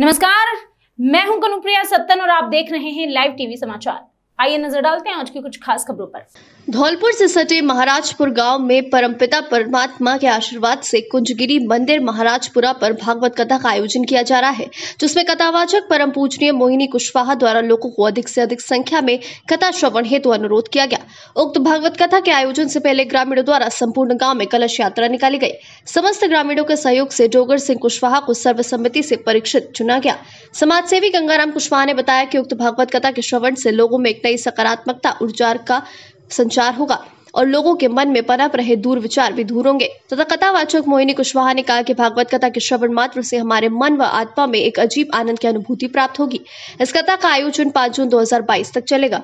नमस्कार मैं हूं कनुप्रिया सत्तन और आप देख रहे हैं लाइव टीवी समाचार आइए नजर डालते हैं आज की कुछ खास खबरों पर धौलपुर से सटे महाराजपुर गांव में परमपिता परमात्मा के आशीर्वाद से कुंजगिरी मंदिर महाराजपुरा पर भागवत कथा का आयोजन किया जा रहा है जिसमें कथावाचक परम पूजनीय मोहिनी कुशवाहा द्वारा लोगों को अधिक से अधिक संख्या में कथा श्रवण हेतु अनुरोध किया गया उक्त भागवत कथा के आयोजन से पहले ग्रामीणों द्वारा संपूर्ण गाँव में कलश यात्रा निकाली गयी समस्त ग्रामीणों के सहयोग से डोगर सिंह कुशवाहा को सर्वसम्मति से परीक्षित चुना गया समाज सेवी गंगाराम कुशवाहा ने बताया की उक्त भागवत कथा के श्रवण से लोगों में नई सकारात्मकता ऊर्जा का संचार होगा और लोगों के मन में पनप रहे दूर विचार भी दूर होंगे तथा कथावाचक मोहिनी कुशवाहा ने कहा कि भागवत कथा के श्रवण मात्र से हमारे मन व आत्मा में एक अजीब आनंद की अनुभूति प्राप्त होगी इस कथा का आयोजन पाँच जून 2022 तक चलेगा